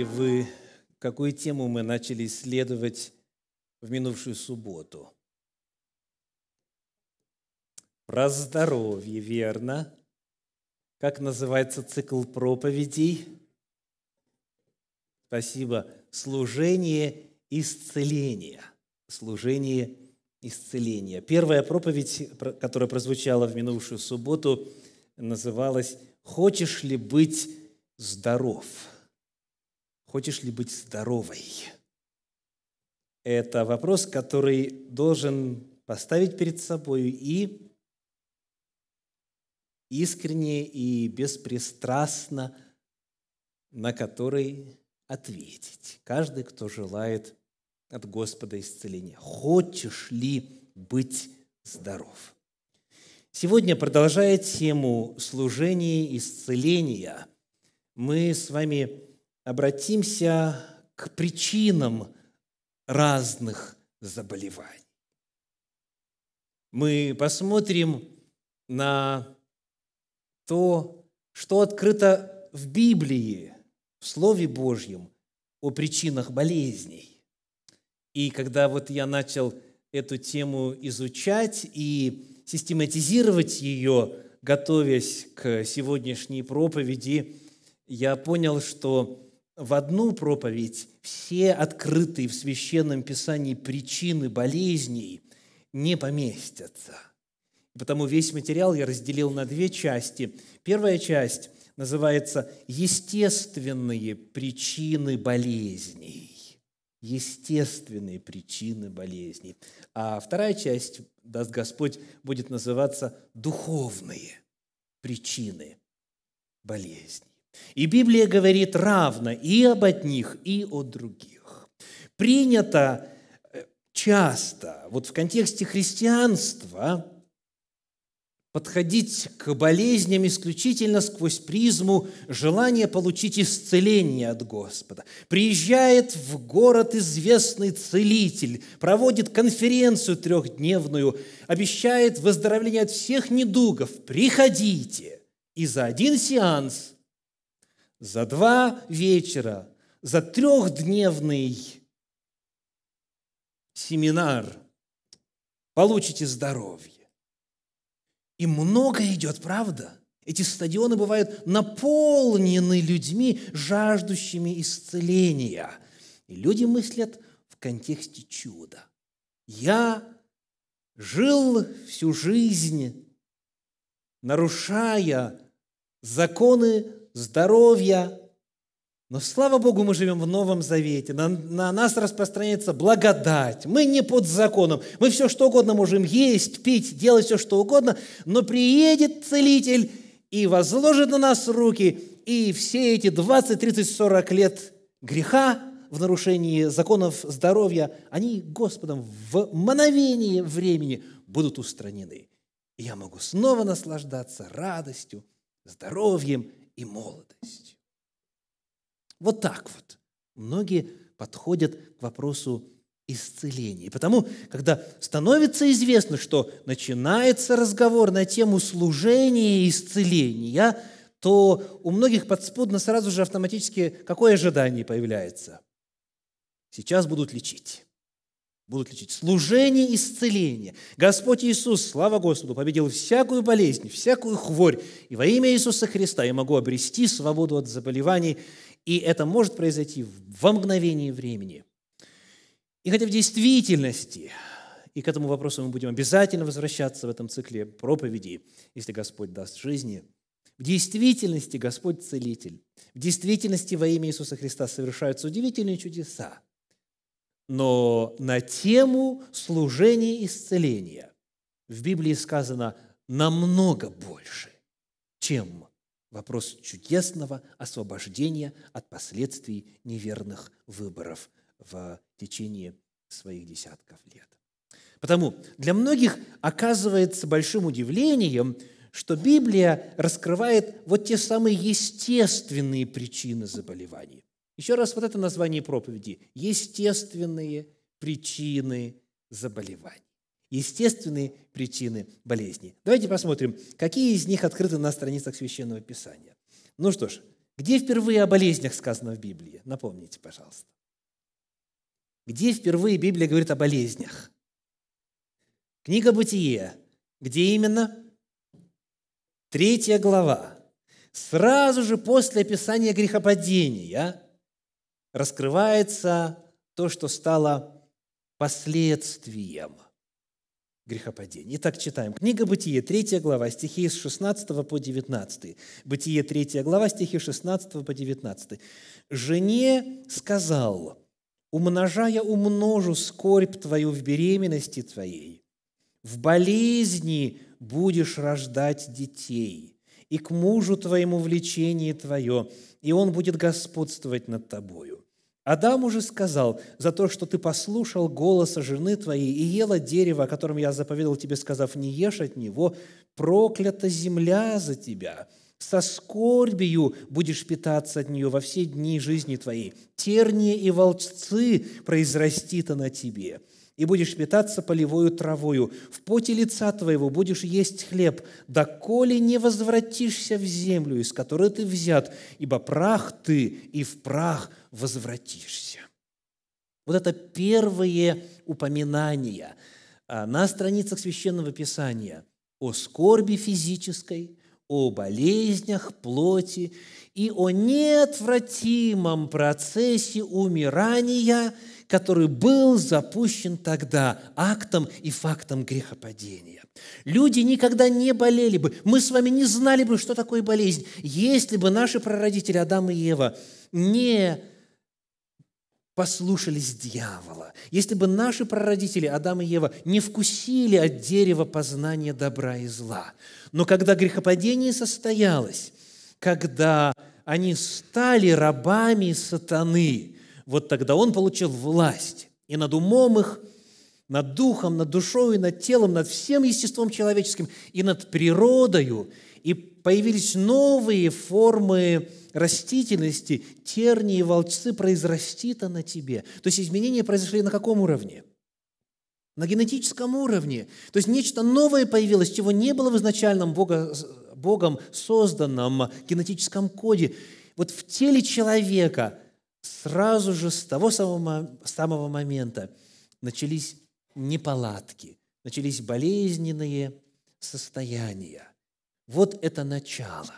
ли вы, какую тему мы начали исследовать в минувшую субботу? Про здоровье, верно? Как называется цикл проповедей? Спасибо. Служение исцеления. Служение исцеления. Первая проповедь, которая прозвучала в минувшую субботу, называлась «Хочешь ли быть здоров?» Хочешь ли быть здоровой? Это вопрос, который должен поставить перед собой и искренне и беспристрастно, на который ответить. Каждый, кто желает от Господа исцеления. Хочешь ли быть здоров? Сегодня, продолжая тему служения исцеления, мы с вами обратимся к причинам разных заболеваний. Мы посмотрим на то, что открыто в Библии, в Слове Божьем о причинах болезней. И когда вот я начал эту тему изучать и систематизировать ее, готовясь к сегодняшней проповеди, я понял, что в одну проповедь все открытые в Священном Писании причины болезней не поместятся. потому весь материал я разделил на две части. Первая часть называется «Естественные причины болезней». Естественные причины болезней. А вторая часть, даст Господь, будет называться «Духовные причины болезней». И Библия говорит равно и об одних, и о других. Принято э, часто, вот в контексте христианства, подходить к болезням исключительно сквозь призму желания получить исцеление от Господа. Приезжает в город известный целитель, проводит конференцию трехдневную, обещает выздоровление от всех недугов. Приходите! И за один сеанс за два вечера, за трехдневный семинар получите здоровье. И много идет, правда? Эти стадионы бывают наполнены людьми, жаждущими исцеления. И люди мыслят в контексте чуда. Я жил всю жизнь, нарушая законы здоровья. Но слава Богу, мы живем в Новом Завете. На, на нас распространяется благодать. Мы не под законом. Мы все что угодно можем есть, пить, делать все что угодно. Но приедет целитель и возложит на нас руки. И все эти 20, 30, 40 лет греха в нарушении законов здоровья, они Господом в мановение времени будут устранены. И я могу снова наслаждаться радостью, здоровьем и молодость. Вот так вот многие подходят к вопросу исцеления. И потому, когда становится известно, что начинается разговор на тему служения и исцеления, то у многих подспудно сразу же автоматически какое ожидание появляется? Сейчас будут лечить будут лечить. Служение исцеления. Господь Иисус, слава Господу, победил всякую болезнь, всякую хворь. И во имя Иисуса Христа я могу обрести свободу от заболеваний. И это может произойти во мгновение времени. И хотя в действительности, и к этому вопросу мы будем обязательно возвращаться в этом цикле проповедей, если Господь даст жизни, в действительности Господь целитель. В действительности во имя Иисуса Христа совершаются удивительные чудеса – но на тему служения и исцеления в Библии сказано намного больше, чем вопрос чудесного освобождения от последствий неверных выборов в течение своих десятков лет. Потому для многих оказывается большим удивлением, что Библия раскрывает вот те самые естественные причины заболеваний. Еще раз вот это название проповеди – естественные причины заболеваний. Естественные причины болезни. Давайте посмотрим, какие из них открыты на страницах Священного Писания. Ну что ж, где впервые о болезнях сказано в Библии? Напомните, пожалуйста. Где впервые Библия говорит о болезнях? Книга Бытие. Где именно? Третья глава. Сразу же после описания грехопадения а? раскрывается то, что стало последствием грехопадения. Итак, читаем. Книга Бытие, 3 глава, стихи с 16 по 19. Бытие, 3 глава, стихи 16 по 19. «Жене сказал, умножая умножу скорбь твою в беременности твоей, в болезни будешь рождать детей, и к мужу твоему влечение твое, и он будет господствовать над тобою. Адам уже сказал, за то, что ты послушал голоса жены твоей и ела дерево, о котором я заповедовал тебе, сказав, не ешь от него, проклята земля за тебя. Со скорбию будешь питаться от нее во все дни жизни твоей. Тернии и волчцы произрастит она тебе. И будешь питаться полевою травою. В поте лица твоего будешь есть хлеб, доколе не возвратишься в землю, из которой ты взят, ибо прах ты, и в прах – возвратишься. Вот это первое упоминание а, на страницах Священного Писания о скорби физической, о болезнях плоти и о неотвратимом процессе умирания, который был запущен тогда актом и фактом грехопадения. Люди никогда не болели бы, мы с вами не знали бы, что такое болезнь, если бы наши прародители Адам и Ева не послушались дьявола, если бы наши прародители Адам и Ева не вкусили от дерева познания добра и зла, но когда грехопадение состоялось, когда они стали рабами сатаны, вот тогда он получил власть и над умом их, над духом, над душой, над телом, над всем естеством человеческим и над природою, и появились новые формы растительности, тернии и волчцы произрастит она тебе. То есть изменения произошли на каком уровне? На генетическом уровне. То есть нечто новое появилось, чего не было в изначальном Бога, Богом созданном генетическом коде. Вот в теле человека сразу же с того самого, самого момента начались неполадки, начались болезненные состояния. Вот это начало.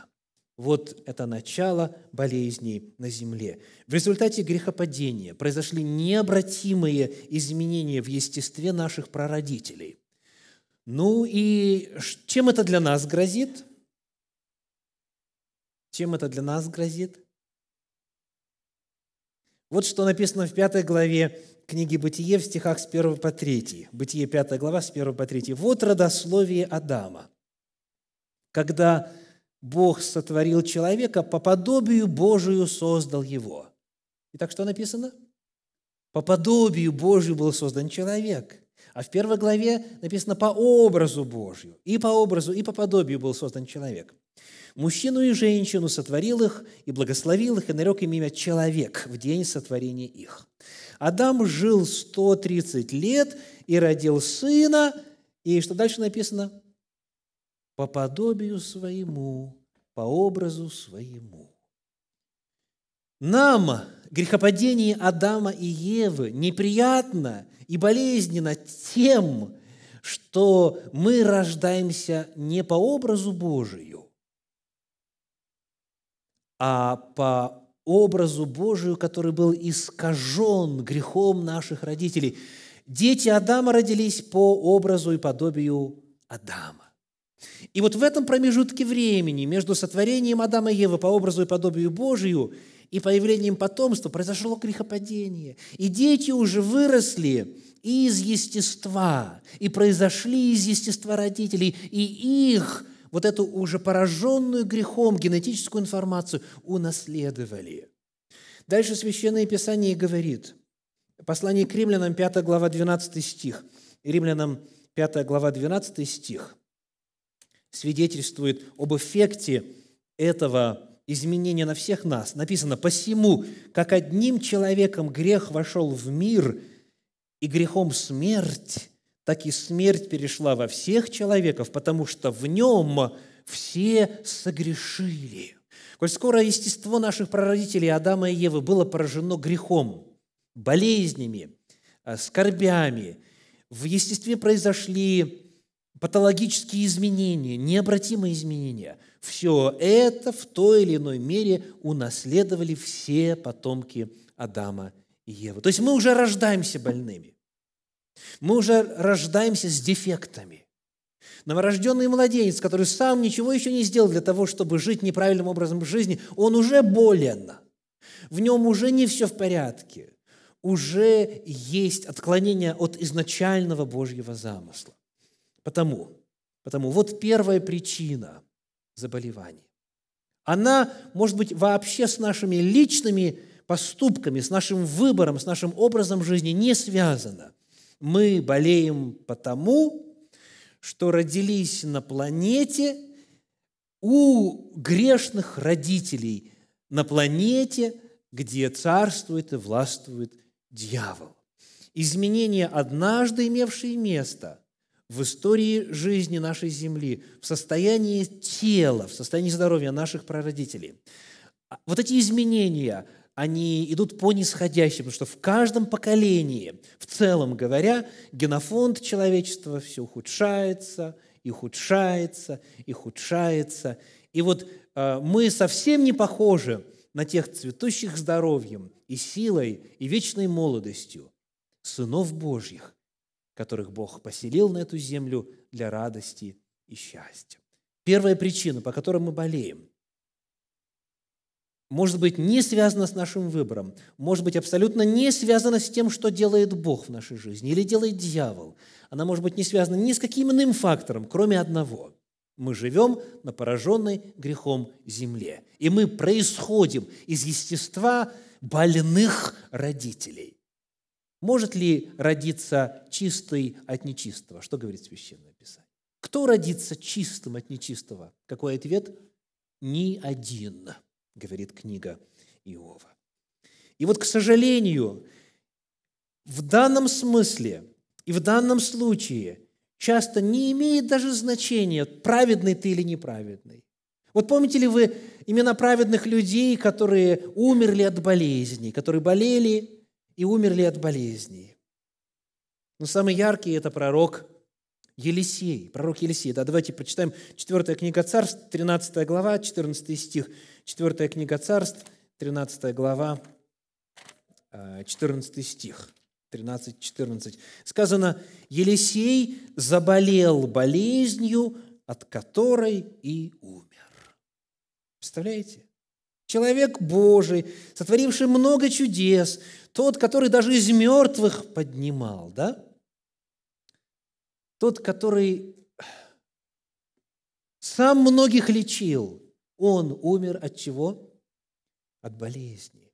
Вот это начало болезней на земле. В результате грехопадения произошли необратимые изменения в естестве наших прародителей. Ну и чем это для нас грозит? Чем это для нас грозит? Вот что написано в пятой главе книги «Бытие» в стихах с 1 по 3. «Бытие» 5 глава с 1 по 3. «Вот родословие Адама когда Бог сотворил человека, по подобию Божию создал его. И так что написано? По подобию Божию был создан человек. А в первой главе написано «по образу Божью». И по образу, и по подобию был создан человек. Мужчину и женщину сотворил их, и благословил их, и нарек им имя «человек» в день сотворения их. Адам жил 130 лет и родил сына, и что дальше написано? по подобию своему, по образу своему. Нам грехопадение Адама и Евы неприятно и болезненно тем, что мы рождаемся не по образу Божию, а по образу Божию, который был искажен грехом наших родителей. Дети Адама родились по образу и подобию Адама. И вот в этом промежутке времени между сотворением Адама и Евы по образу и подобию Божию и появлением потомства произошло грехопадение. И дети уже выросли из естества, и произошли из естества родителей, и их вот эту уже пораженную грехом генетическую информацию унаследовали. Дальше Священное Писание говорит, послание к римлянам, 5 глава, 12 стих, римлянам 5 глава, 12 стих – свидетельствует об эффекте этого изменения на всех нас. Написано, «Посему, как одним человеком грех вошел в мир, и грехом смерть, так и смерть перешла во всех человеков, потому что в нем все согрешили». Коль скоро естество наших прародителей Адама и Евы было поражено грехом, болезнями, скорбями, в естестве произошли патологические изменения, необратимые изменения. Все это в той или иной мере унаследовали все потомки Адама и Евы. То есть мы уже рождаемся больными. Мы уже рождаемся с дефектами. Новорожденный младенец, который сам ничего еще не сделал для того, чтобы жить неправильным образом в жизни, он уже болен. В нем уже не все в порядке. Уже есть отклонение от изначального Божьего замысла. Потому, потому вот первая причина заболеваний. Она может быть вообще с нашими личными поступками, с нашим выбором, с нашим образом жизни не связана. Мы болеем потому, что родились на планете у грешных родителей, на планете, где царствует и властвует дьявол. Изменения, однажды имевшие место, в истории жизни нашей Земли, в состоянии тела, в состоянии здоровья наших прародителей. А вот эти изменения, они идут по нисходящим, потому что в каждом поколении, в целом говоря, генофонд человечества все ухудшается, и ухудшается, и ухудшается. И вот э, мы совсем не похожи на тех цветущих здоровьем и силой, и вечной молодостью сынов Божьих, которых Бог поселил на эту землю для радости и счастья. Первая причина, по которой мы болеем, может быть, не связана с нашим выбором, может быть, абсолютно не связана с тем, что делает Бог в нашей жизни или делает дьявол. Она может быть не связана ни с каким иным фактором, кроме одного. Мы живем на пораженной грехом земле, и мы происходим из естества больных родителей. Может ли родиться чистый от нечистого? Что говорит Священное Писание? Кто родится чистым от нечистого? Какой ответ? Ни один, говорит книга Иова. И вот, к сожалению, в данном смысле и в данном случае часто не имеет даже значения, праведный ты или неправедный. Вот помните ли вы имена праведных людей, которые умерли от болезней, которые болели, и умерли от болезней. Но самый яркий – это пророк Елисей, пророк Елисей. Да, давайте прочитаем 4 книга царств, 13 глава, 14 стих. 4 книга царств, 13 глава, 14 э, стих. 13-14. Сказано, Елисей заболел болезнью, от которой и умер. Представляете? Человек Божий, сотворивший много чудес, тот, который даже из мертвых поднимал, да? Тот, который сам многих лечил, он умер от чего? От болезни.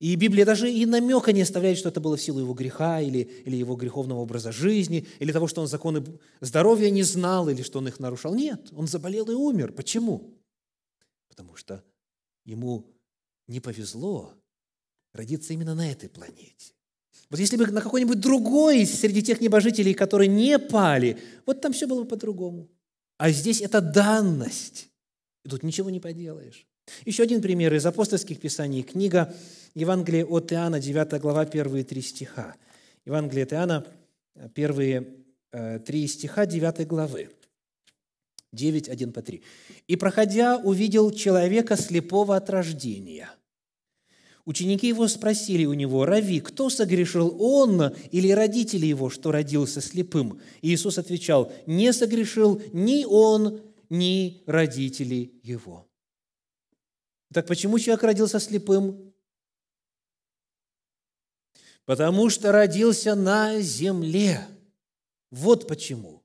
И Библия даже и намека не оставляет, что это было в силу его греха или, или его греховного образа жизни, или того, что он законы здоровья не знал, или что он их нарушал. Нет, он заболел и умер. Почему? Потому что ему не повезло, родиться именно на этой планете. Вот если бы на какой-нибудь другой среди тех небожителей, которые не пали, вот там все было бы по-другому. А здесь это данность. И тут ничего не поделаешь. Еще один пример из апостольских писаний. Книга Евангелие от Иоанна, 9 глава, первые три стиха. Евангелие от Иоанна, первые э, три стиха 9 главы. 9, 1 по 3. «И, проходя, увидел человека слепого от рождения – Ученики его спросили у него, «Рави, кто согрешил, он или родители его, что родился слепым?» И Иисус отвечал, «Не согрешил ни он, ни родители его». Так почему человек родился слепым? Потому что родился на земле. Вот почему.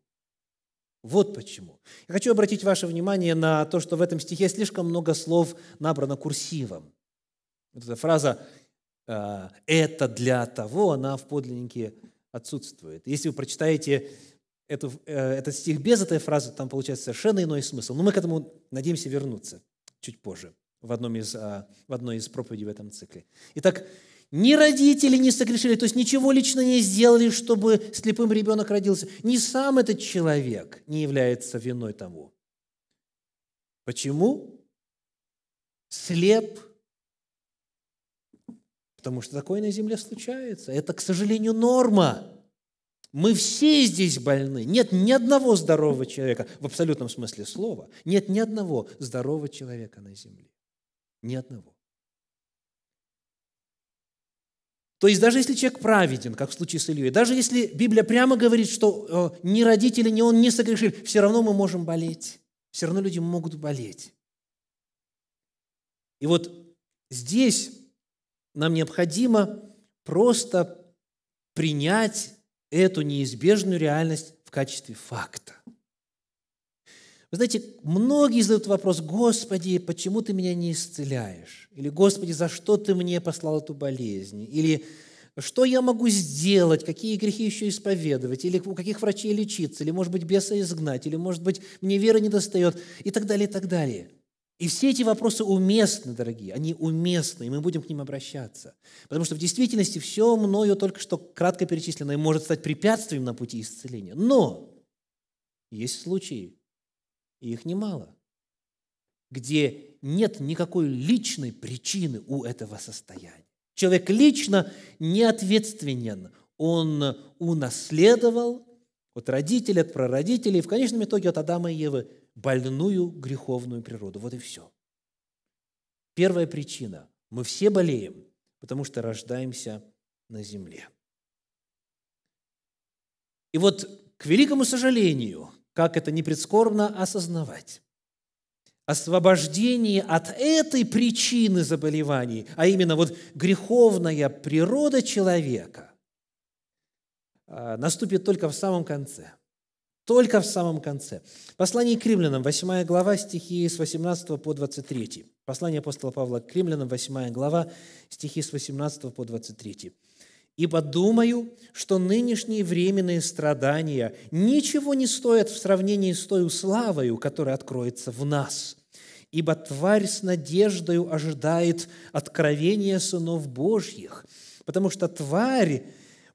Вот почему. Я хочу обратить ваше внимание на то, что в этом стихе слишком много слов набрано курсивом эта фраза э, «это для того», она в подлиннике отсутствует. Если вы прочитаете эту, э, этот стих без этой фразы, там получается совершенно иной смысл. Но мы к этому надеемся вернуться чуть позже в, одном из, э, в одной из проповедей в этом цикле. Итак, ни родители не согрешили, то есть ничего лично не сделали, чтобы слепым ребенок родился. Ни сам этот человек не является виной тому. Почему? Слеп Потому что такое на земле случается. Это, к сожалению, норма. Мы все здесь больны. Нет ни одного здорового человека, в абсолютном смысле слова, нет ни одного здорового человека на земле. Ни одного. То есть даже если человек праведен, как в случае с Ильей, даже если Библия прямо говорит, что э, ни родители, ни он не согрешили, все равно мы можем болеть. Все равно люди могут болеть. И вот здесь нам необходимо просто принять эту неизбежную реальность в качестве факта. Вы знаете, многие задают вопрос, Господи, почему ты меня не исцеляешь? Или, Господи, за что ты мне послал эту болезнь? Или, что я могу сделать, какие грехи еще исповедовать, или у каких врачей лечиться, или, может быть, беса изгнать, или, может быть, мне веры не достает, и так далее, и так далее. И все эти вопросы уместны, дорогие, они уместны, и мы будем к ним обращаться. Потому что в действительности все мною только что кратко перечисленное может стать препятствием на пути исцеления. Но есть случаи, и их немало, где нет никакой личной причины у этого состояния. Человек лично не ответственен. Он унаследовал от родителей, от прародителей, в конечном итоге от Адама и Евы – больную греховную природу. Вот и все. Первая причина. Мы все болеем, потому что рождаемся на земле. И вот, к великому сожалению, как это не непредскорбно осознавать, освобождение от этой причины заболеваний, а именно вот греховная природа человека, а, наступит только в самом конце – только в самом конце. Послание к римлянам, 8 глава, стихи с 18 по 23. Послание апостола Павла к римлянам, 8 глава, стихи с 18 по 23. «Ибо думаю, что нынешние временные страдания ничего не стоят в сравнении с той славою, которая откроется в нас. Ибо тварь с надеждою ожидает откровения сынов Божьих, потому что тварь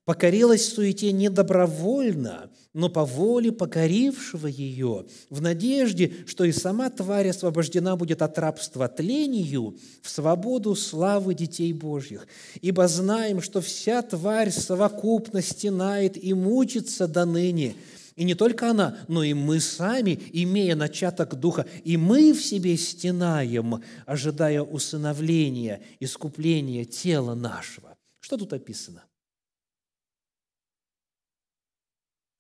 покорилась суете недобровольно, но по воле покорившего ее, в надежде, что и сама тварь освобождена будет от рабства тлению в свободу славы детей Божьих. Ибо знаем, что вся тварь совокупно стенает и мучится до ныне, и не только она, но и мы сами, имея начаток Духа, и мы в себе стенаем, ожидая усыновления, искупления тела нашего. Что тут описано?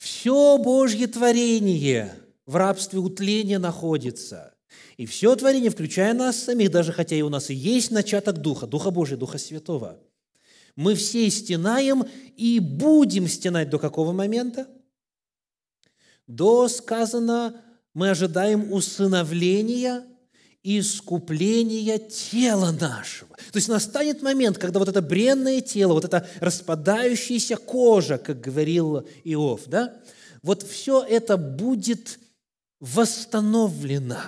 Все Божье творение в рабстве утления находится. И все творение, включая нас самих, даже хотя и у нас и есть начаток Духа, Духа Божия, Духа Святого, мы все стенаем и будем стенать до какого момента? До, сказано, мы ожидаем усыновления – искупления тела нашего. То есть настанет момент, когда вот это бренное тело, вот эта распадающаяся кожа, как говорил Иов, да, вот все это будет восстановлено.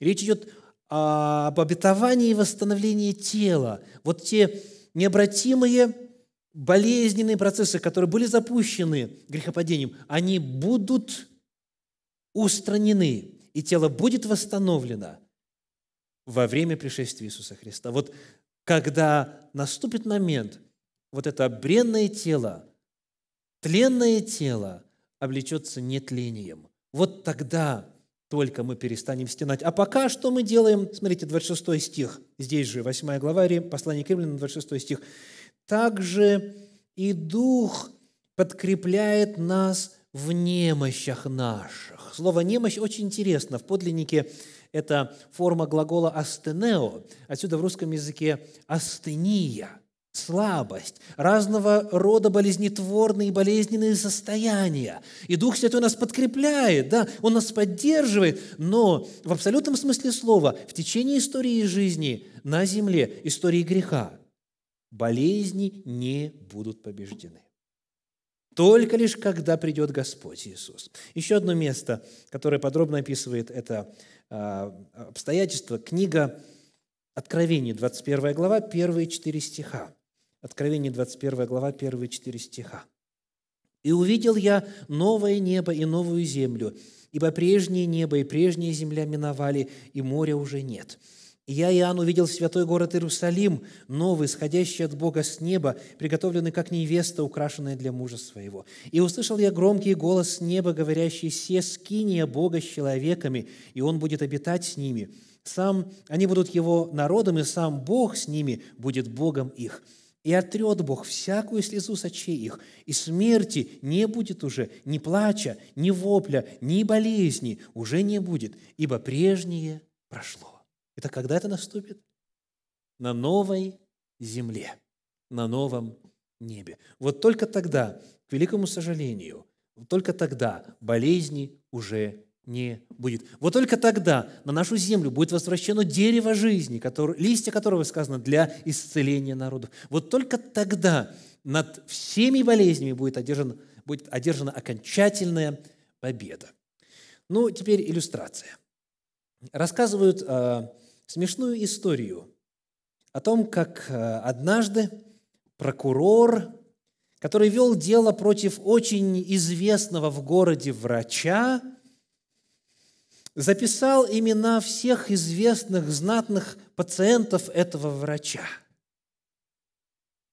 Речь идет об обетовании и восстановлении тела. Вот те необратимые болезненные процессы, которые были запущены грехопадением, они будут устранены, и тело будет восстановлено – во время пришествия Иисуса Христа. Вот когда наступит момент, вот это бренное тело, тленное тело облечется нетлением. Вот тогда только мы перестанем стенать. А пока что мы делаем? Смотрите, 26 стих, здесь же, 8 глава, послание к Римлянам, 26 стих. «Также и Дух подкрепляет нас в немощах наших». Слово «немощь» очень интересно. В подлиннике это форма глагола «астенео». Отсюда в русском языке «астения», слабость, разного рода болезнетворные и болезненные состояния. И Дух Святой нас подкрепляет, да, Он нас поддерживает, но в абсолютном смысле слова, в течение истории жизни на земле, истории греха, болезни не будут побеждены только лишь когда придет Господь Иисус. Еще одно место, которое подробно описывает это а, обстоятельство, книга Откровение, 21 глава, первые четыре стиха. Откровение, 21 глава, первые четыре стиха. «И увидел я новое небо и новую землю, ибо прежнее небо и прежняя земля миновали, и моря уже нет» я, Иоанн, увидел святой город Иерусалим, новый, исходящий от Бога с неба, приготовленный как невеста, украшенная для мужа своего. И услышал я громкий голос с неба, говорящий, «Се скиния Бога с человеками, и Он будет обитать с ними. Сам они будут Его народом, и сам Бог с ними будет Богом их. И отрет Бог всякую слезу с очей их, и смерти не будет уже, ни плача, ни вопля, ни болезни уже не будет, ибо прежнее прошло». Это когда это наступит? На новой земле, на новом небе. Вот только тогда, к великому сожалению, только тогда болезни уже не будет. Вот только тогда на нашу землю будет возвращено дерево жизни, которое листья которого сказано для исцеления народов. Вот только тогда над всеми болезнями будет одержана, будет одержана окончательная победа. Ну, теперь иллюстрация. Рассказывают а, смешную историю о том, как э, однажды прокурор, который вел дело против очень известного в городе врача, записал имена всех известных знатных пациентов этого врача,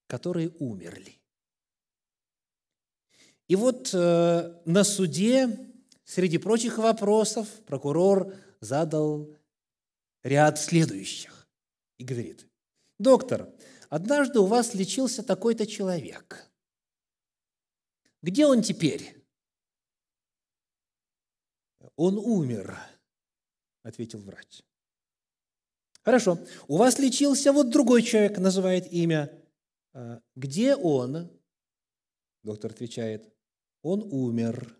которые умерли. И вот э, на суде, среди прочих вопросов, прокурор задал ряд следующих и говорит, доктор, однажды у вас лечился такой-то человек. Где он теперь? Он умер, ответил врач. Хорошо, у вас лечился вот другой человек, называет имя. «А где он? Доктор отвечает, он умер.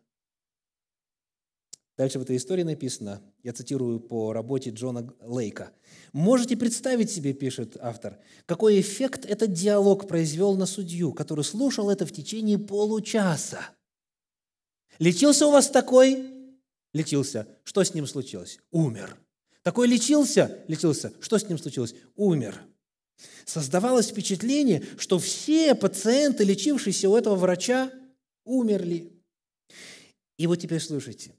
Дальше в этой истории написано, я цитирую по работе Джона Лейка. «Можете представить себе, — пишет автор, — какой эффект этот диалог произвел на судью, который слушал это в течение получаса. Лечился у вас такой? Лечился. Что с ним случилось? Умер. Такой лечился? Лечился. Что с ним случилось? Умер. Создавалось впечатление, что все пациенты, лечившиеся у этого врача, умерли. И вот теперь слушайте.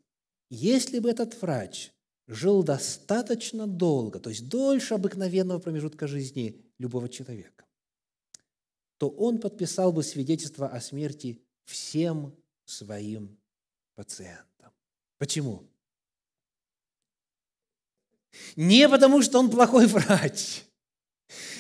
Если бы этот врач жил достаточно долго, то есть дольше обыкновенного промежутка жизни любого человека, то он подписал бы свидетельство о смерти всем своим пациентам. Почему? Не потому, что он плохой врач,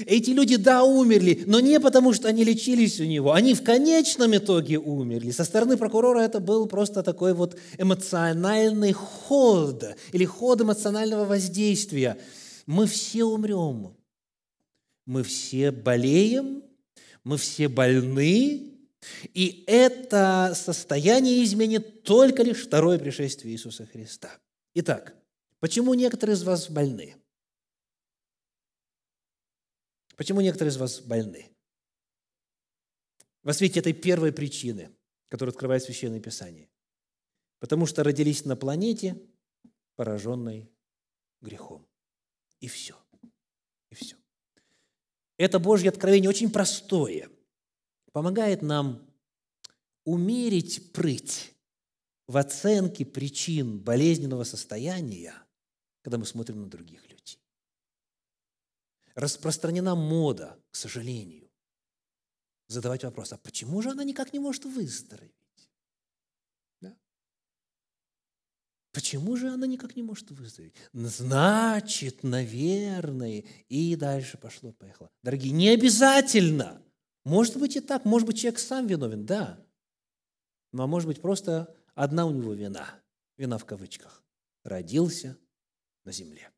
эти люди, да, умерли, но не потому, что они лечились у него. Они в конечном итоге умерли. Со стороны прокурора это был просто такой вот эмоциональный ход или ход эмоционального воздействия. Мы все умрем. Мы все болеем, мы все больны, и это состояние изменит только лишь второе пришествие Иисуса Христа. Итак, почему некоторые из вас больны? Почему некоторые из вас больны? Во свете этой первой причины, которую открывает Священное Писание. Потому что родились на планете, пораженной грехом. И все. И все. Это Божье откровение очень простое. Помогает нам умерить прыть в оценке причин болезненного состояния, когда мы смотрим на других Распространена мода, к сожалению, задавать вопрос, а почему же она никак не может выздороветь? Да? Почему же она никак не может выздороветь? Значит, наверное, и дальше пошло-поехало. Дорогие, не обязательно. Может быть и так, может быть, человек сам виновен, да. Ну, а может быть, просто одна у него вина. Вина в кавычках. Родился на земле.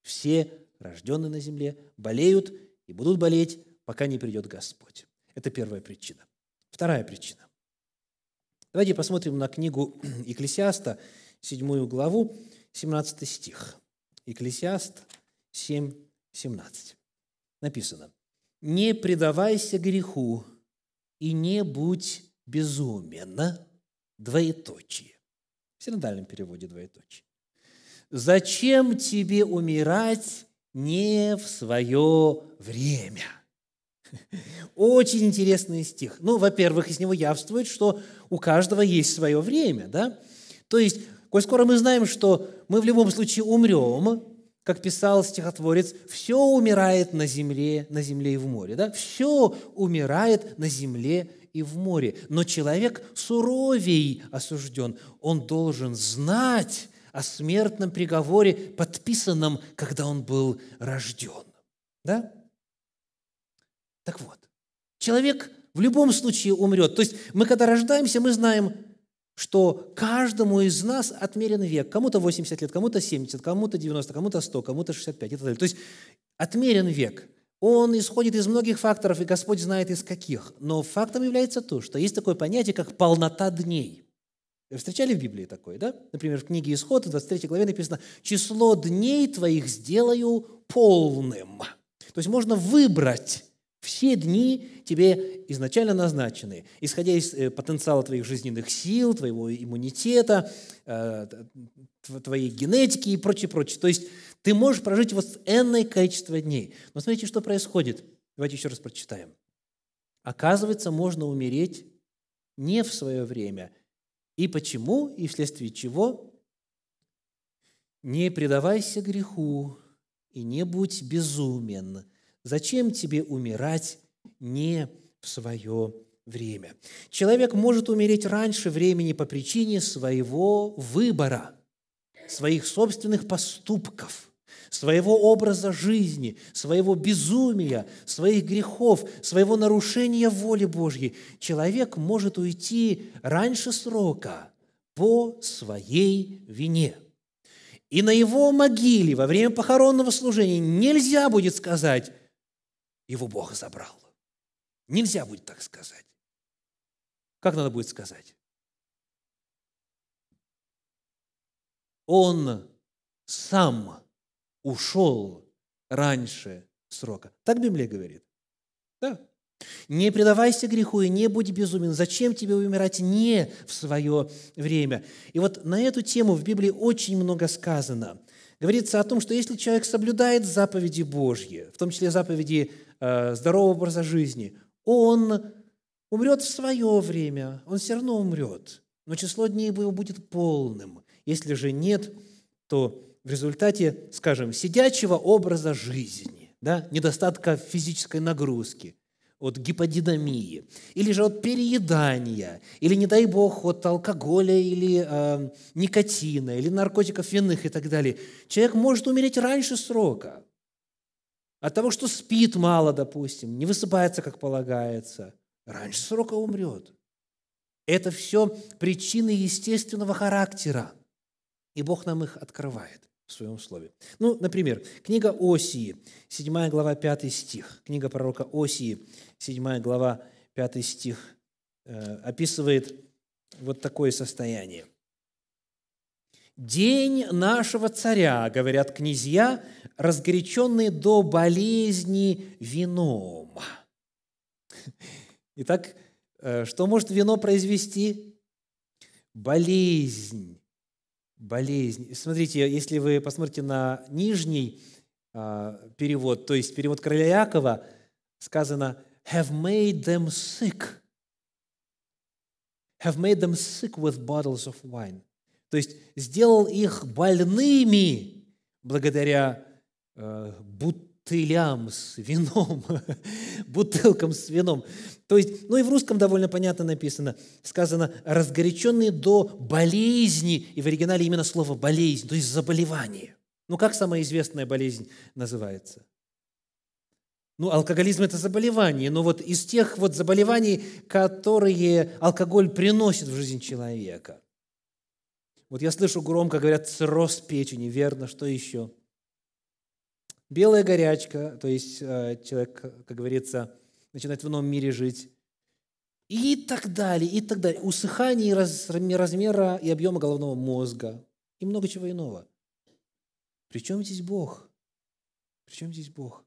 Все рожденные на земле, болеют и будут болеть, пока не придет Господь. Это первая причина. Вторая причина. Давайте посмотрим на книгу Екклесиаста, 7 главу, 17 стих. Екклесиаст 7, 17. Написано. «Не предавайся греху и не будь безумен, двоеточие». В синодальном переводе двоеточие. «Зачем тебе умирать не в свое время. Очень интересный стих. Ну, во-первых, из него явствует, что у каждого есть свое время, да? То есть, коль скоро мы знаем, что мы в любом случае умрем, как писал стихотворец, все умирает на земле, на земле и в море, да? Все умирает на земле и в море. Но человек суровей осужден. Он должен знать, о смертном приговоре, подписанном, когда он был рожден. Да? Так вот, человек в любом случае умрет. То есть мы, когда рождаемся, мы знаем, что каждому из нас отмерен век. Кому-то 80 лет, кому-то 70, кому-то 90, кому-то 100, кому-то 65 и так далее. То есть отмерен век. Он исходит из многих факторов, и Господь знает из каких. Но фактом является то, что есть такое понятие, как полнота дней. Встречали в Библии такое, да? Например, в книге Исход, в 23 главе написано «Число дней твоих сделаю полным». То есть можно выбрать все дни тебе изначально назначены, исходя из э, потенциала твоих жизненных сил, твоего иммунитета, э, твоей генетики и прочее, прочее. То есть ты можешь прожить вот энное количество дней. Но смотрите, что происходит. Давайте еще раз прочитаем. Оказывается, можно умереть не в свое время, и почему, и вследствие чего не предавайся греху и не будь безумен. Зачем тебе умирать не в свое время? Человек может умереть раньше времени по причине своего выбора, своих собственных поступков – своего образа жизни, своего безумия, своих грехов, своего нарушения воли Божьей, человек может уйти раньше срока по своей вине. И на его могиле во время похоронного служения нельзя будет сказать, его Бог забрал. Нельзя будет так сказать. Как надо будет сказать? Он сам ушел раньше срока. Так Библия говорит. Да. Не предавайся греху и не будь безумен. Зачем тебе умирать не в свое время? И вот на эту тему в Библии очень много сказано. Говорится о том, что если человек соблюдает заповеди Божьи, в том числе заповеди э, здорового образа жизни, он умрет в свое время, он все равно умрет, но число дней его будет полным. Если же нет, то в результате, скажем, сидячего образа жизни, да, недостатка физической нагрузки, от гиподинамии, или же от переедания, или, не дай бог, от алкоголя или э, никотина, или наркотиков винных и так далее, человек может умереть раньше срока. От того, что спит мало, допустим, не высыпается, как полагается, раньше срока умрет. Это все причины естественного характера, и Бог нам их открывает в своем слове. Ну, например, книга Осии, 7 глава, 5 стих. Книга пророка Осии, 7 глава, 5 стих, э, описывает вот такое состояние. «День нашего царя, — говорят князья, — разгоряченный до болезни вином». Итак, э, что может вино произвести? Болезнь болезнь. Смотрите, если вы посмотрите на нижний а, перевод, то есть перевод короля Якова, сказано «have made them sick». «Have made them sick with bottles of wine». То есть сделал их больными благодаря э, бутылям с вином, бутылкам с вином. То есть, ну и в русском довольно понятно написано, сказано «разгоряченные до болезни», и в оригинале именно слово «болезнь», то есть заболевание. Ну как самая известная болезнь называется? Ну, алкоголизм – это заболевание, но вот из тех вот заболеваний, которые алкоголь приносит в жизнь человека. Вот я слышу громко, говорят, цирроз печени, верно, что еще? Белая горячка, то есть э, человек, как говорится, начинать в новом мире жить. И так далее, и так далее. Усыхание размера и объема головного мозга. И много чего иного. при чем здесь Бог? при чем здесь Бог?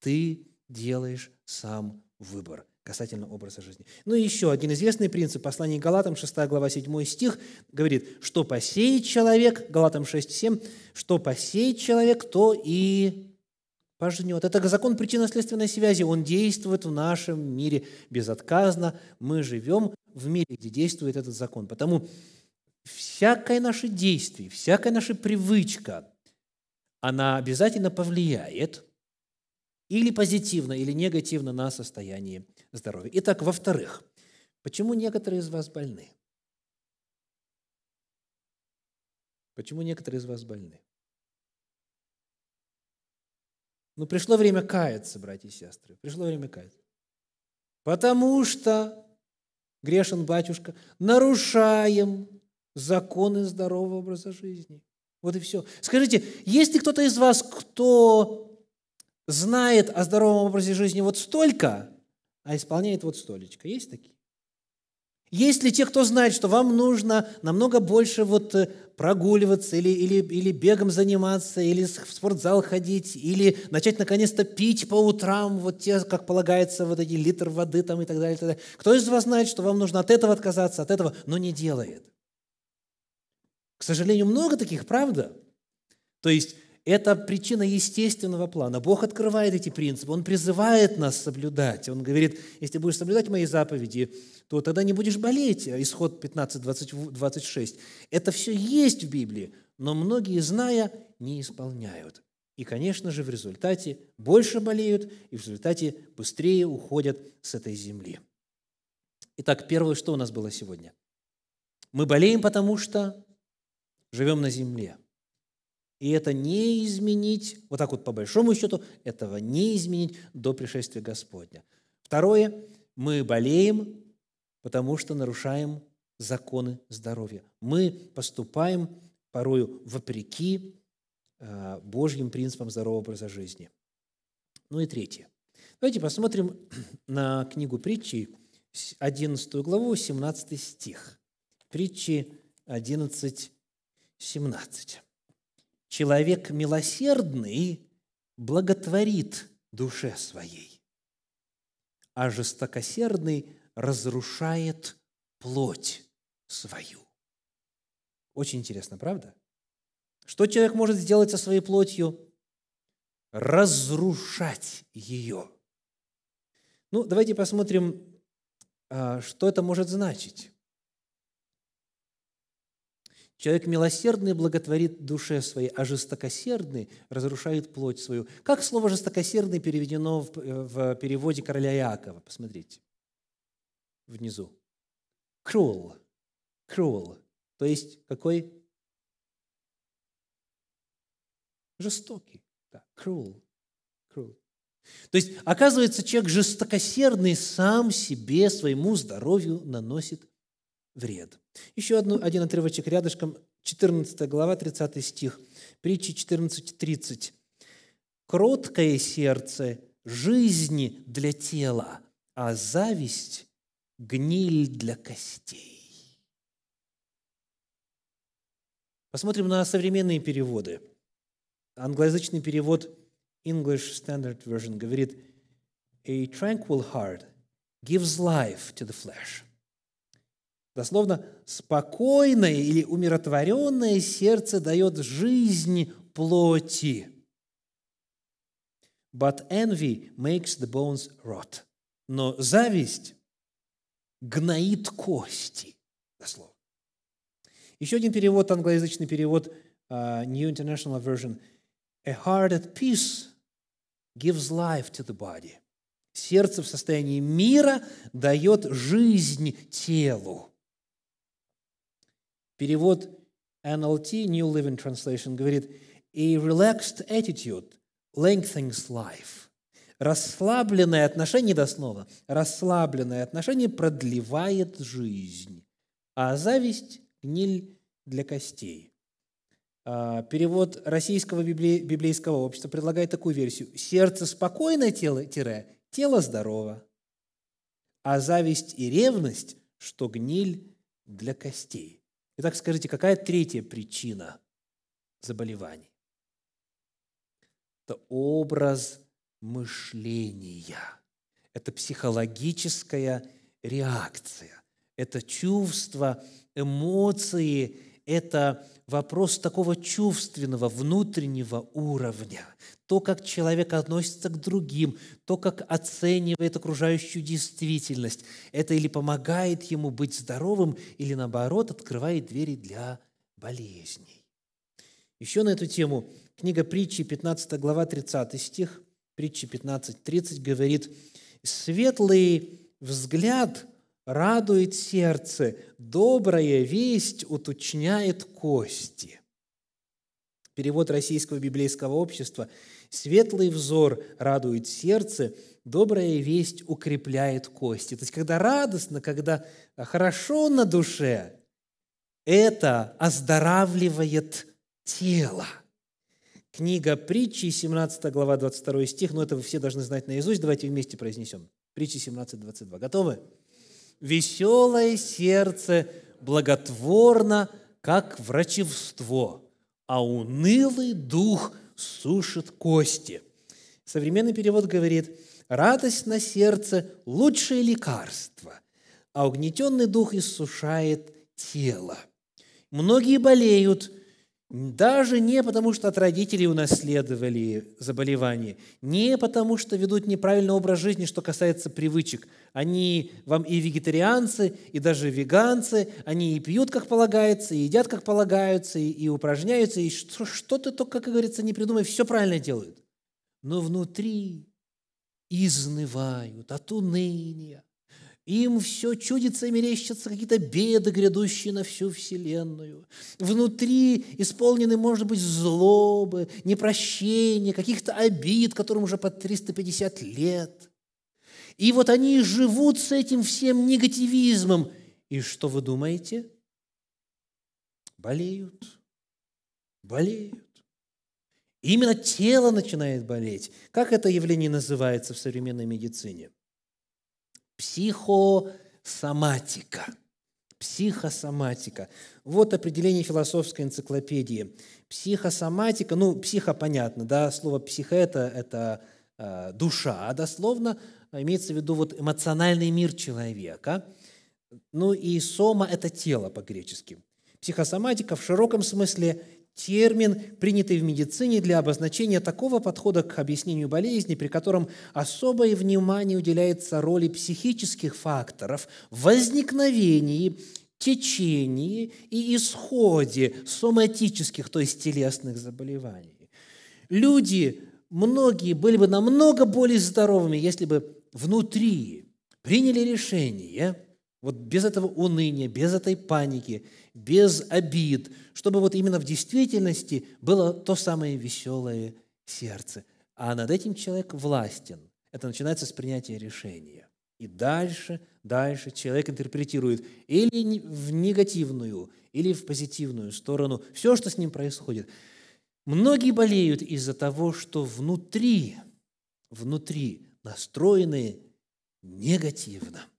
Ты делаешь сам выбор касательно образа жизни. Ну и еще один известный принцип послания Галатам, 6 глава, 7 стих, говорит, что посеет человек, Галатам 6, 7, что посеет человек, то и пожнет. Это закон причинно-следственной связи. Он действует в нашем мире безотказно. Мы живем в мире, где действует этот закон. Потому всякое наше действие, всякая наша привычка, она обязательно повлияет или позитивно, или негативно на состояние здоровья. Итак, во-вторых, почему некоторые из вас больны? Почему некоторые из вас больны? Но «Ну, пришло время каяться, братья и сестры. Пришло время каяться. Потому что, грешен батюшка, нарушаем законы здорового образа жизни. Вот и все. Скажите, есть ли кто-то из вас, кто знает о здоровом образе жизни вот столько, а исполняет вот столечко? Есть такие? Есть ли те, кто знает, что вам нужно намного больше вот э, прогуливаться или, или, или бегом заниматься, или в спортзал ходить, или начать наконец-то пить по утрам, вот те, как полагается, вот эти литр воды там и так далее. И так далее. Кто из вас знает, что вам нужно от этого отказаться, от этого, но не делает? К сожалению, много таких, правда? То есть это причина естественного плана. Бог открывает эти принципы, Он призывает нас соблюдать. Он говорит, если будешь соблюдать мои заповеди, то тогда не будешь болеть. Э, исход 15, 20, 26. Это все есть в Библии, но многие, зная, не исполняют. И, конечно же, в результате больше болеют, и в результате быстрее уходят с этой земли. Итак, первое, что у нас было сегодня? Мы болеем, потому что живем на земле. И это не изменить, вот так вот по большому счету, этого не изменить до пришествия Господня. Второе, мы болеем, потому что нарушаем законы здоровья. Мы поступаем порою вопреки э, Божьим принципам здорового образа жизни. Ну и третье. Давайте посмотрим на книгу притчи, 11 главу, 17 стих. Притчи 11, 17. «Человек милосердный благотворит душе своей, а жестокосердный разрушает плоть свою. Очень интересно, правда? Что человек может сделать со своей плотью? Разрушать ее. Ну, давайте посмотрим, а, что это может значить. Человек милосердный благотворит душе своей, а жестокосердный разрушает плоть свою. Как слово «жестокосердный» переведено в, э, переводе короля Иакова? Посмотрите внизу. Cruel. Cruel. То есть какой? Жестокий. Да, cruel. cruel. То есть, оказывается, человек жестокосердный сам себе, своему здоровью наносит вред. Еще одну, один отрывочек рядышком, 14 глава, 30 стих, притчи 14.30. «Кроткое сердце – жизни для тела, а зависть гниль для костей. Посмотрим на современные переводы. Англоязычный перевод English Standard Version говорит «A tranquil heart gives life to the flesh». Дословно, спокойное или умиротворенное сердце дает жизнь плоти. But envy makes the bones rot. Но зависть гноит кости. слово. Еще один перевод, англоязычный перевод, uh, New International Version. A heart at peace gives life to the body. Сердце в состоянии мира дает жизнь телу. Перевод NLT, New Living Translation, говорит, a relaxed attitude lengthens life. Расслабленное отношение, до снова, расслабленное отношение продлевает жизнь, а зависть – гниль для костей. А, перевод российского библейского общества предлагает такую версию. Сердце спокойное, тело, тире, тело здорово, а зависть и ревность, что гниль для костей. Итак, скажите, какая третья причина заболеваний? Это образ мышления. Это психологическая реакция. Это чувство, эмоции, это вопрос такого чувственного, внутреннего уровня. То, как человек относится к другим, то, как оценивает окружающую действительность. Это или помогает ему быть здоровым, или наоборот открывает двери для болезней. Еще на эту тему книга притчи, 15 глава, 30 стих – притчи 15.30 говорит, «Светлый взгляд радует сердце, добрая весть уточняет кости». Перевод Российского библейского общества «Светлый взор радует сердце, добрая весть укрепляет кости». То есть, когда радостно, когда хорошо на душе, это оздоравливает тело – Книга притчи, 17 глава, 22 стих. Но ну, это вы все должны знать наизусть. Давайте вместе произнесем. Притчи 17, 22. Готовы? «Веселое сердце благотворно, как врачевство, а унылый дух сушит кости». Современный перевод говорит, «Радость на сердце – лучшее лекарство, а угнетенный дух иссушает тело». Многие болеют – даже не потому, что от родителей унаследовали заболевание, не потому, что ведут неправильный образ жизни, что касается привычек. Они вам и вегетарианцы, и даже веганцы, они и пьют, как полагается, и едят, как полагаются, и, и упражняются, и что, что ты только, как говорится, не придумай, все правильно делают. Но внутри изнывают от уныния, им все чудится и мерещатся какие-то беды, грядущие на всю вселенную. Внутри исполнены, может быть, злобы, непрощения, каких-то обид, которым уже под 350 лет. И вот они живут с этим всем негативизмом. И что вы думаете? Болеют. Болеют. именно тело начинает болеть. Как это явление называется в современной медицине? Психосоматика. Психосоматика. Вот определение философской энциклопедии. Психосоматика, ну, психо понятно, да, слово психо – это, это э, душа, а дословно имеется в виду вот эмоциональный мир человека. Ну и сома – это тело по-гречески. Психосоматика в широком смысле – термин, принятый в медицине для обозначения такого подхода к объяснению болезни, при котором особое внимание уделяется роли психических факторов в возникновении, течении и исходе соматических, то есть телесных заболеваний. Люди, многие были бы намного более здоровыми, если бы внутри приняли решение – вот без этого уныния, без этой паники, без обид, чтобы вот именно в действительности было то самое веселое сердце. А над этим человек властен. Это начинается с принятия решения. И дальше, дальше человек интерпретирует или в негативную, или в позитивную сторону все, что с ним происходит. Многие болеют из-за того, что внутри, внутри настроены негативно –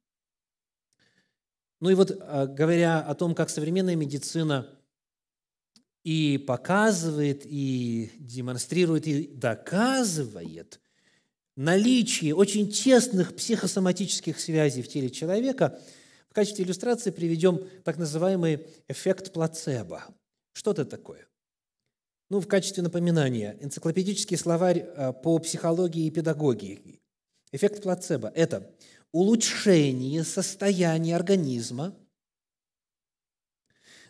ну и вот а, говоря о том, как современная медицина и показывает, и демонстрирует, и доказывает наличие очень тесных психосоматических связей в теле человека, в качестве иллюстрации приведем так называемый эффект плацебо. Что это такое? Ну, в качестве напоминания, энциклопедический словарь а, по психологии и педагогии. Эффект плацебо – это улучшение состояния организма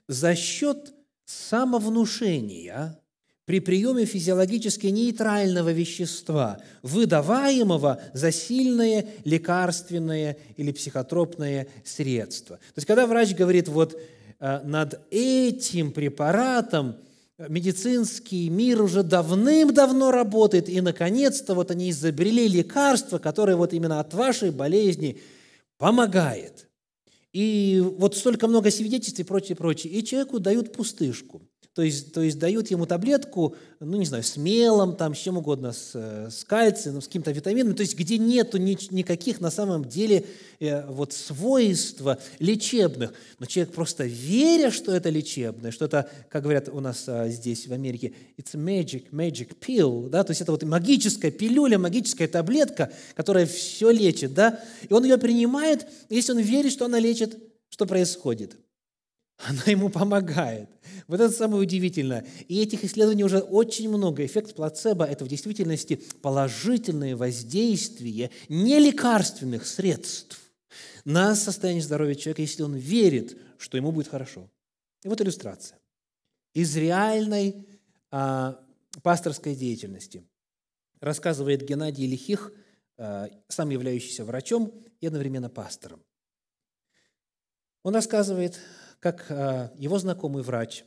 за счет самовнушения при приеме физиологически нейтрального вещества, выдаваемого за сильное лекарственное или психотропное средство. То есть, когда врач говорит, вот э, над этим препаратом – Э, медицинский мир уже давным-давно работает, и, наконец-то, вот они изобрели лекарство, которое вот именно от вашей болезни помогает. И вот столько много свидетельств и прочее, прочее. И человеку дают пустышку. То есть, то есть дают ему таблетку, ну, не знаю, с мелом, там, с чем угодно, с, э, с кальцием, ну, с каким-то витамином, то есть где нету ни, никаких на самом деле э, вот свойств лечебных. Но человек просто веря, что это лечебное, что это, как говорят у нас э, здесь в Америке, it's magic, magic pill, да, то есть это вот магическая пилюля, магическая таблетка, которая все лечит, да, и он ее принимает, если он верит, что она лечит, что происходит – она ему помогает. Вот это самое удивительное. И этих исследований уже очень много. Эффект плацебо – это в действительности положительное воздействие не лекарственных средств на состояние здоровья человека, если он верит, что ему будет хорошо. И вот иллюстрация. Из реальной а, пасторской деятельности рассказывает Геннадий Лихих, а, сам являющийся врачом и одновременно пастором. Он рассказывает как э, его знакомый врач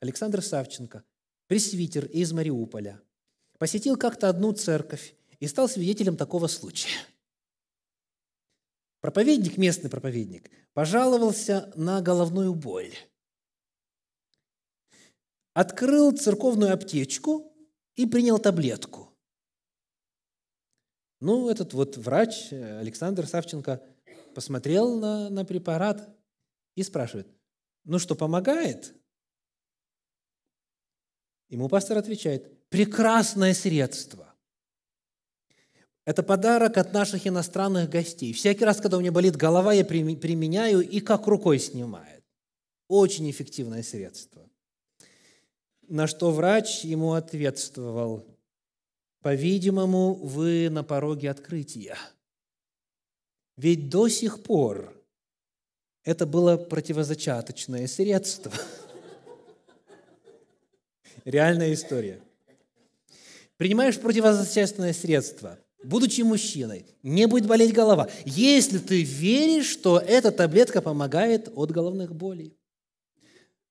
Александр Савченко, пресвитер из Мариуполя, посетил как-то одну церковь и стал свидетелем такого случая. Проповедник, местный проповедник, пожаловался на головную боль. Открыл церковную аптечку и принял таблетку. Ну, этот вот врач э, Александр Савченко посмотрел на, на препарат, и спрашивает, ну что, помогает? Ему пастор отвечает, прекрасное средство. Это подарок от наших иностранных гостей. Всякий раз, когда у меня болит голова, я применяю и как рукой снимает. Очень эффективное средство. На что врач ему ответствовал, по-видимому, вы на пороге открытия. Ведь до сих пор это было противозачаточное средство. Реальная история. Принимаешь противозачаточное средство, будучи мужчиной, не будет болеть голова, если ты веришь, что эта таблетка помогает от головных болей.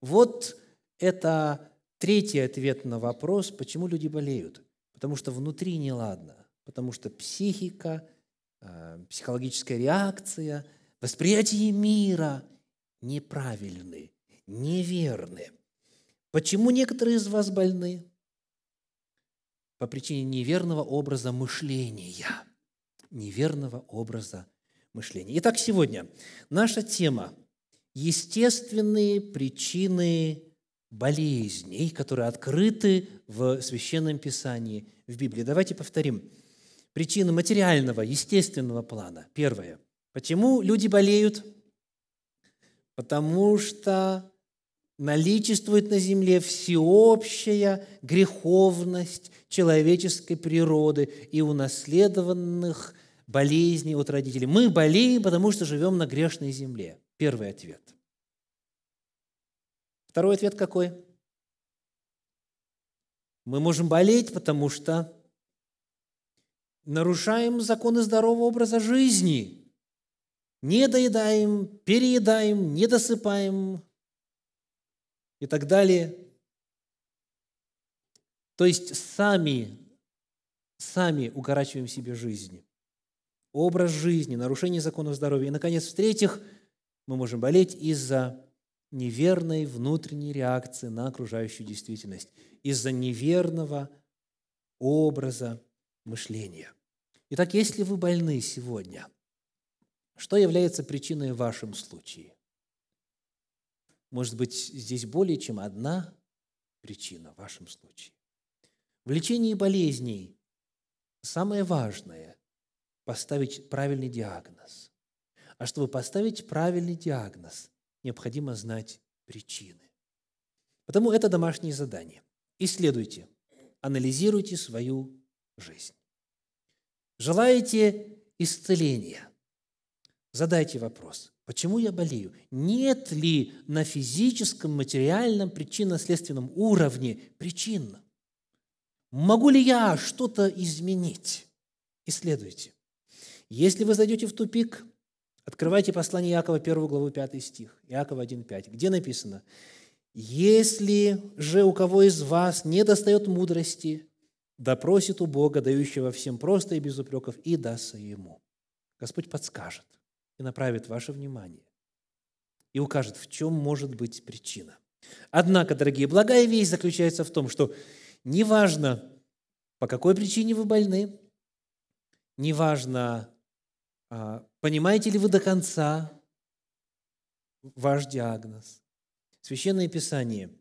Вот это третий ответ на вопрос, почему люди болеют. Потому что внутри неладно, потому что психика, э, психологическая реакция – восприятии мира неправильны, неверны. Почему некоторые из вас больны? По причине неверного образа мышления. Неверного образа мышления. Итак, сегодня наша тема – естественные причины болезней, которые открыты в Священном Писании, в Библии. Давайте повторим. Причины материального, естественного плана. Первое Почему люди болеют? Потому что наличествует на земле всеобщая греховность человеческой природы и унаследованных болезней от родителей. Мы болеем, потому что живем на грешной земле. Первый ответ. Второй ответ какой? Мы можем болеть, потому что нарушаем законы здорового образа жизни – не доедаем, переедаем, не досыпаем и так далее. То есть сами, сами укорачиваем себе жизнь, образ жизни, нарушение законов здоровья. И, наконец, в-третьих, мы можем болеть из-за неверной внутренней реакции на окружающую действительность, из-за неверного образа мышления. Итак, если вы больны сегодня – что является причиной в вашем случае? Может быть, здесь более чем одна причина в вашем случае. В лечении болезней самое важное – поставить правильный диагноз. А чтобы поставить правильный диагноз, необходимо знать причины. Потому это домашнее задание. Исследуйте, анализируйте свою жизнь. Желаете исцеления – Задайте вопрос, почему я болею? Нет ли на физическом, материальном, причинно-следственном уровне причин? Могу ли я что-то изменить? Исследуйте. Если вы зайдете в тупик, открывайте послание Иакова 1 главу 5 стих, Иакова 1,5, где написано, «Если же у кого из вас не достает мудрости, допросит у Бога, дающего всем просто и без упреков, и даст ему». Господь подскажет и направит ваше внимание и укажет, в чем может быть причина. Однако, дорогие, благая весть заключается в том, что неважно, по какой причине вы больны, неважно, а, понимаете ли вы до конца ваш диагноз. Священное Писание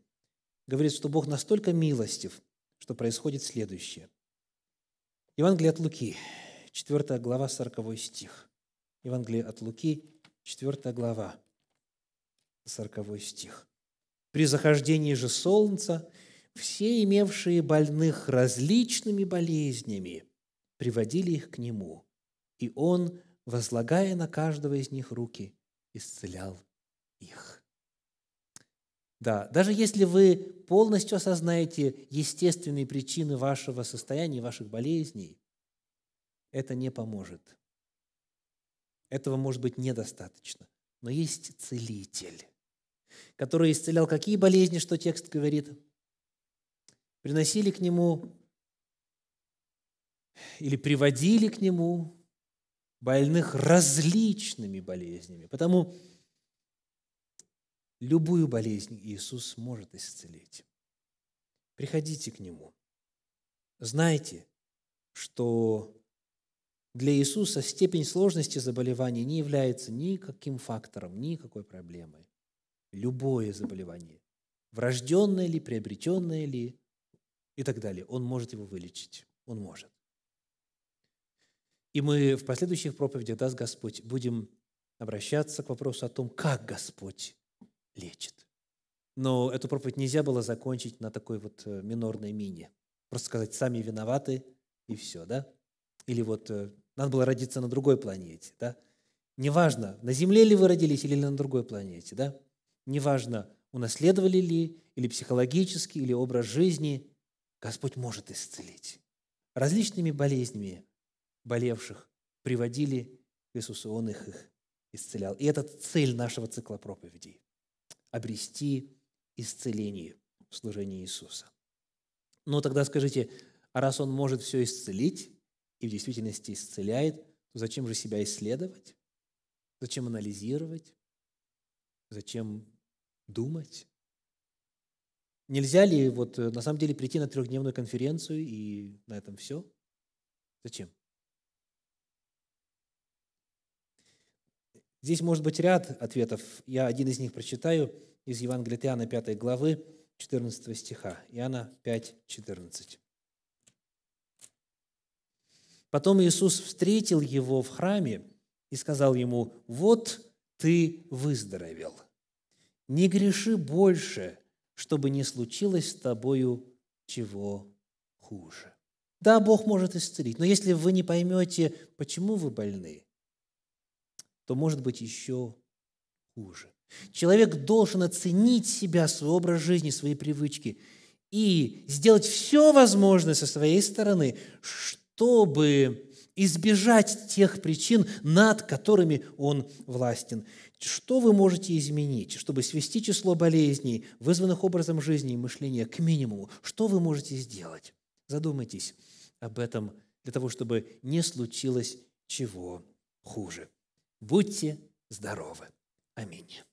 говорит, что Бог настолько милостив, что происходит следующее. Евангелие от Луки, 4 глава, 40 стих. Евангелие от Луки, 4 глава, 40 стих. «При захождении же солнца все имевшие больных различными болезнями приводили их к нему, и он, возлагая на каждого из них руки, исцелял их». Да, даже если вы полностью осознаете естественные причины вашего состояния, ваших болезней, это не поможет. Этого, может быть, недостаточно. Но есть целитель, который исцелял какие болезни, что текст говорит? Приносили к нему или приводили к нему больных различными болезнями. Потому любую болезнь Иисус может исцелить. Приходите к Нему. Знайте, что для Иисуса степень сложности заболевания не является никаким фактором, никакой проблемой. Любое заболевание, врожденное ли, приобретенное ли и так далее, он может его вылечить. Он может. И мы в последующих проповедях, даст Господь, будем обращаться к вопросу о том, как Господь лечит. Но эту проповедь нельзя было закончить на такой вот э, минорной мине. Просто сказать, сами виноваты, и все, да? Или вот э, надо было родиться на другой планете, да? Неважно, на Земле ли вы родились или на другой планете, да? Неважно, унаследовали ли, или психологически, или образ жизни, Господь может исцелить. Различными болезнями болевших приводили к Иисусу, Он их, их исцелял. И это цель нашего цикла проповедей – обрести исцеление в служении Иисуса. Но ну, тогда скажите, а раз Он может все исцелить, и в действительности исцеляет, то зачем же себя исследовать? Зачем анализировать? Зачем думать? Нельзя ли вот э, на самом деле прийти на трехдневную конференцию и на этом все? Зачем? Здесь может быть ряд ответов. Я один из них прочитаю из Евангелия Иоанна 5 главы 14 стиха. Иоанна 5, 14. Потом Иисус встретил его в храме и сказал ему, «Вот ты выздоровел. Не греши больше, чтобы не случилось с тобою чего хуже». Да, Бог может исцелить, но если вы не поймете, почему вы больны, то может быть еще хуже. Человек должен оценить себя, свой образ жизни, свои привычки и сделать все возможное со своей стороны, чтобы чтобы избежать тех причин, над которыми он властен. Что вы можете изменить, чтобы свести число болезней, вызванных образом жизни и мышления к минимуму? Что вы можете сделать? Задумайтесь об этом для того, чтобы не случилось чего хуже. Будьте здоровы. Аминь.